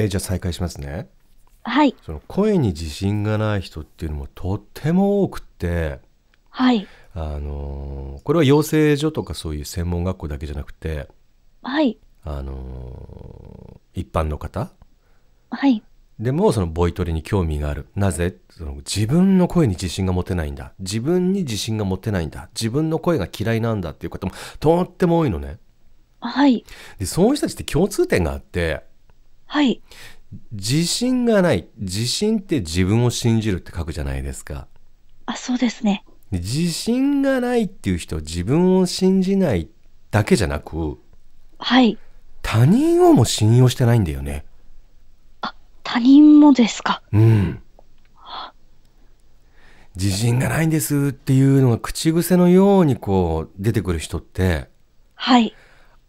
えー、じゃあ再開しますね。はい。その声に自信がない人っていうのもとっても多くて、はい。あのー、これは養成所とかそういう専門学校だけじゃなくて、はい。あのー、一般の方、はい。でもそのボイトレに興味がある。なぜその自分の声に自信が持てないんだ。自分に自信が持てないんだ。自分の声が嫌いなんだっていう方もとっても多いのね。はい。で、そういう人たちって共通点があって、はい。自信がない。自信って自分を信じるって書くじゃないですか。あ、そうですね。自信がないっていう人は自分を信じないだけじゃなく、はい。他人をも信用してないんだよね。あ、他人もですか。うん。自信がないんですっていうのが口癖のようにこう出てくる人って、はい。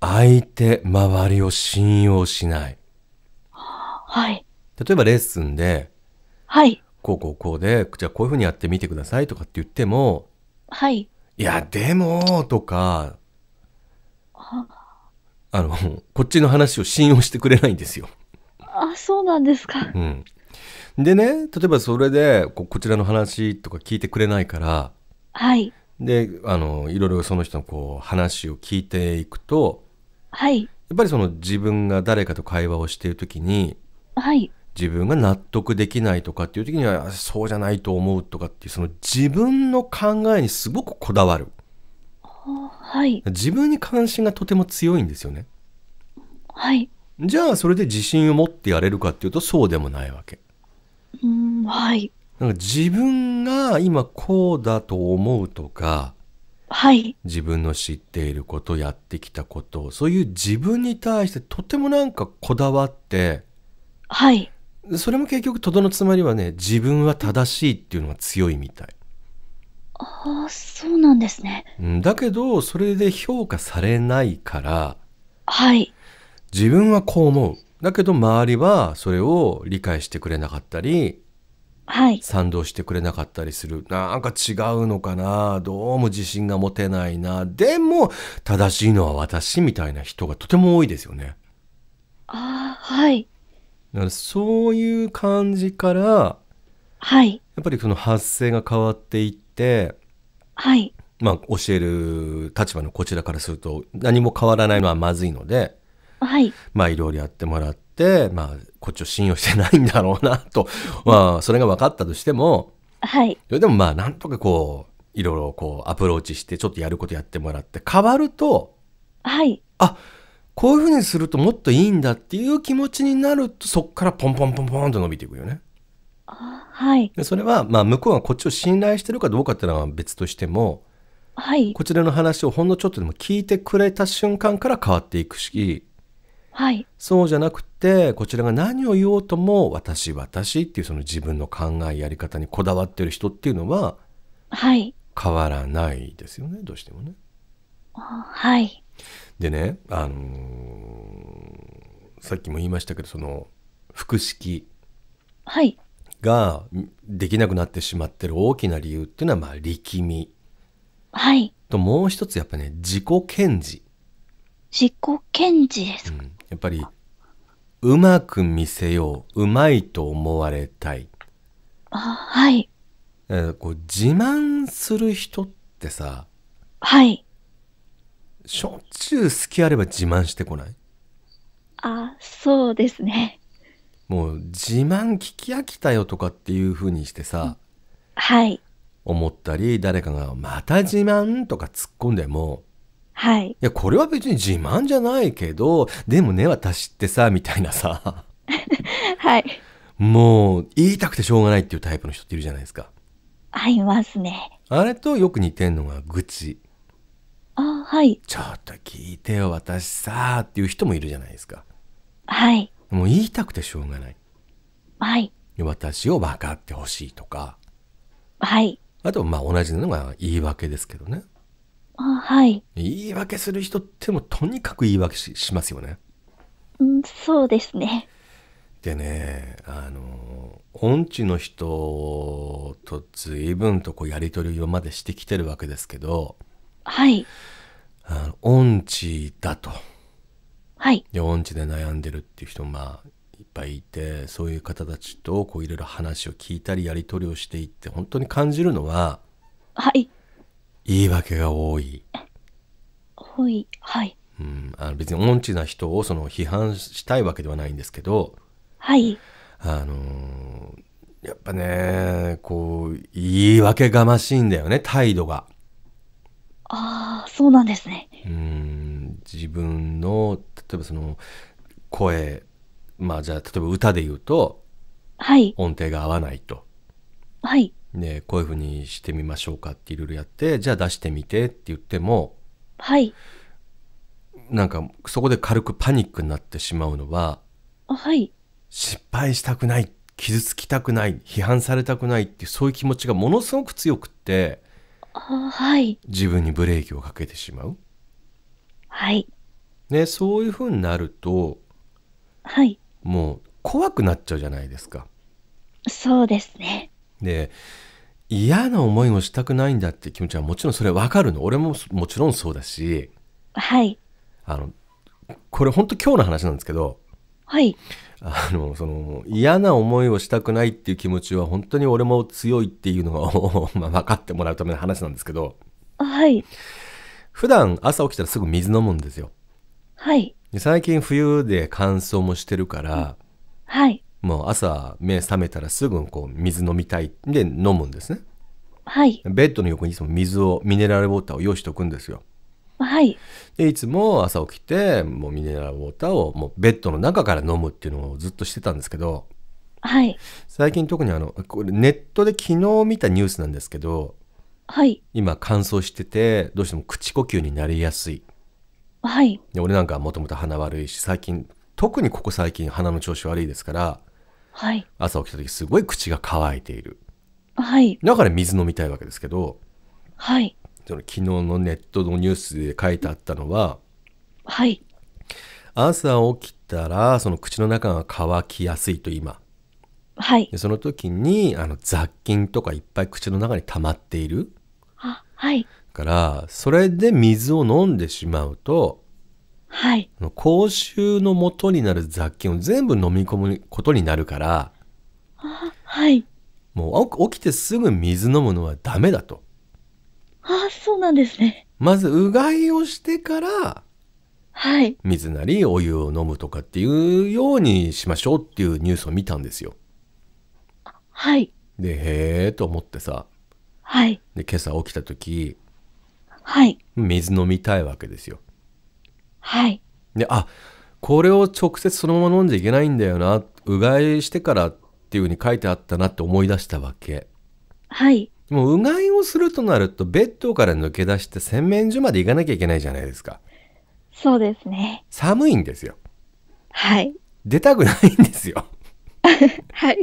相手、周りを信用しない。はい。例えばレッスンで、はい。こうこうこうで、じゃあこういうふうにやってみてくださいとかって言っても、はい。いや、でも、とか、あの、こっちの話を信用してくれないんですよ。あ、そうなんですか。うん。でね、例えばそれでこ、こちらの話とか聞いてくれないから、はい。で、あの、いろいろその人のこう、話を聞いていくと、はい。やっぱりその自分が誰かと会話をしている時に、はい、自分が納得できないとかっていう時にはそうじゃないと思うとかっていうその自分の考えにすごくこだわる、はい、自分に関心がとても強いんですよね。はい、じゃあそれで自信を持ってやれるかっていうとそうでもないわけ。うんはい、なんか自分が今こうだと思うとか、はい、自分の知っていることやってきたことそういう自分に対してとてもなんかこだわってはい、それも結局とどのつまりはね自分は正しいっていうのが強いみたい。ああそうなんですね。だけどそれで評価されないからはい自分はこう思うだけど周りはそれを理解してくれなかったり、はい、賛同してくれなかったりするなんか違うのかなどうも自信が持てないなでも正しいのは私みたいな人がとても多いですよね。ああはい。だからそういう感じから、はい、やっぱりその発声が変わっていって、はい、まあ、教える立場のこちらからすると何も変わらないのはまずいので、はい、まあいろいろやってもらって、まあ、こっちを信用してないんだろうなと、まあ、それが分かったとしても、はい、でもまあなんとかこういろいろこうアプローチしてちょっとやることやってもらって変わると、はい、あっこういうふうにするともっといいんだっていう気持ちになると、そこからポンポンポンポンと伸びていくよね。はい。でそれは、まあ、向こうがこっちを信頼してるかどうかっていうのは別としても、はい。こちらの話をほんのちょっとでも聞いてくれた瞬間から変わっていくし、はい。そうじゃなくて、こちらが何を言おうとも、私、私っていうその自分の考え、やり方にこだわってる人っていうのは、はい。変わらないですよね、どうしてもね。はい。でね、あのー、さっきも言いましたけど、その、複式ができなくなってしまってる大きな理由っていうのは、まあ、力み。はい。と、もう一つやっぱね、自己検事。自己検事ですか、うん、やっぱり、うまく見せよう、うまいと思われたい。あ、はい。こう自慢する人ってさ、はい。しょっちゅう隙あれば自慢してこないあそうですねもう自慢聞き飽きたよとかっていうふうにしてさ、はい思ったり誰かが「また自慢?」とか突っ込んでも「はい、いやこれは別に自慢じゃないけどでもね私ってさ」みたいなさ はいもう言いたくてしょうがないっていうタイプの人っているじゃないですかありますねあれとよく似てんのが愚痴はいちょっと聞いてよ私さっていう人もいるじゃないですかはいもう言いたくてしょうがないはい私を分かってほしいとかはいあとまあ同じのが言い訳ですけどねあはい言い訳する人ってもとにかく言い訳ししますよねうんそうですねでねあの音痴の人と随分とこうやり取りをまでしてきてるわけですけどはいあの音痴だと。はい。で、音痴で悩んでるっていう人、まあ、いっぱいいて、そういう方たちと、こう、いろいろ話を聞いたり、やり取りをしていって、本当に感じるのは、はい。言い訳が多い。多い。はい。うん、あの別に音痴な人をその批判したいわけではないんですけど、はい。あのー、やっぱね、こう、言い訳がましいんだよね、態度が。ああ。そうなんですねうん自分の例えばその声まあじゃあ例えば歌で言うと、はい、音程が合わないと。はいね、こういうふうにしてみましょうかっていろいろやってじゃあ出してみてって言ってもはいなんかそこで軽くパニックになってしまうのははい失敗したくない傷つきたくない批判されたくないっていうそういう気持ちがものすごく強くってはい自分にブレーキをかけてしまう、はいね、そういうふうになるとはいもう怖くなっちゃうじゃないですか。そうですねで嫌な思いをしたくないんだって気持ちはもちろんそれ分かるの俺ももちろんそうだしはいあのこれ本当今日の話なんですけどはい、あのその嫌な思いをしたくないっていう気持ちは本当に俺も強いっていうのを、まあ分かってもらうための話なんですけどはい普段朝起きたらすぐ水飲むんですよはい最近冬で乾燥もしてるから、はいもう朝目覚めたらすぐこう水飲みたいで飲むんですねはいベッドの横にいつも水をミネラルウォーターを用意しておくんですよはい、でいつも朝起きてもうミネラルウォーターをもうベッドの中から飲むっていうのをずっとしてたんですけど、はい、最近特にあのこれネットで昨日見たニュースなんですけど、はい、今乾燥しててどうしても口呼吸になりやすい、はい、で俺なんかもともと鼻悪いし最近特にここ最近鼻の調子悪いですから、はい、朝起きた時すごい口が乾いている、はい、だから水飲みたいわけですけど、はい、その昨日のネットのニュースで書いてあったのは、はい、朝起きたらその口の中が乾きやすいと今、はい、でその時にあの雑菌とかいっぱい口の中に溜まっているあ、はい、からそれで水を飲んでしまうと、はい、口臭の元になる雑菌を全部飲み込むことになるからあ、はい、もう起きてすぐ水飲むのはダメだと。あそうなんですね。まずうがいをしてから、はい。水なりお湯を飲むとかっていうようにしましょうっていうニュースを見たんですよ。はい。で、へえと思ってさ。はい。で、今朝起きた時。はい。水飲みたいわけですよ。はい。で、あ、これを直接そのまま飲んじゃいけないんだよな。うがいしてからっていうふうに書いてあったなって思い出したわけ。はい。もううがいをするとなるとベッドから抜け出して洗面所まで行かなきゃいけないじゃないですかそうですね寒いんですよはい出たくないんですよはい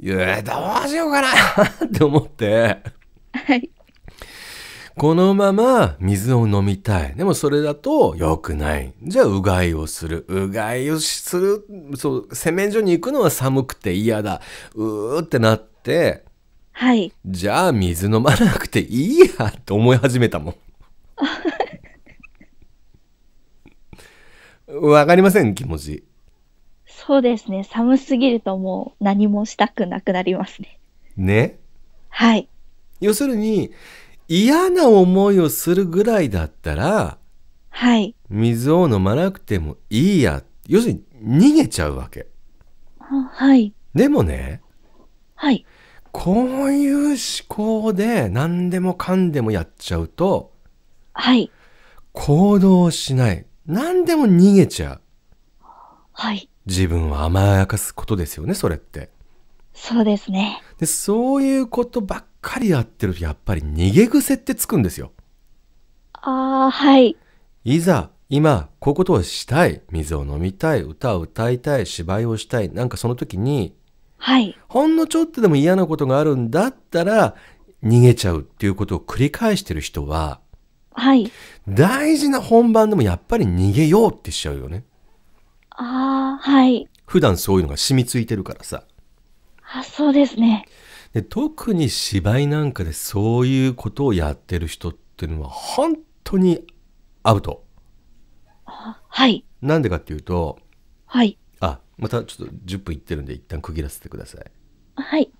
いやどうしようかなって思ってはいこのまま水を飲みたい。でもそれだと良くない。じゃあうがいをする。うがいをする。そう、洗面所に行くのは寒くて嫌だ。うーってなって、はい。じゃあ水飲まなくていいやと思い始めたもん。わかりません、気持ち。そうですね。寒すぎるともう何もしたくなくなりますね。ねはい。要するに、嫌な思いをするぐらいだったら、はい。水を飲まなくてもいいや。要するに逃げちゃうわけ。はい。でもね、はい。こういう思考で何でもかんでもやっちゃうと、はい。行動しない。何でも逃げちゃう。はい。自分を甘やかすことですよね、それって。そうですね。で、そういうことばっかりやってると、やっぱり逃げ癖ってつくんですよ。ああ、はい。いざ、今、こういうことをしたい。水を飲みたい。歌を歌いたい。芝居をしたい。なんかその時に、はい、ほんのちょっとでも嫌なことがあるんだったら逃げちゃうっていうことを繰り返してる人は、はい、大事な本番でもやっぱり逃げようってしちゃうよね。ああはい。普段そういうのが染みついてるからさ。あそうですねで。特に芝居なんかでそういうことをやってる人っていうのは本当にアウト。はい。なんでかっていうと、はい。あまたちょっと10分いってるんで一旦区切らせてくださいはい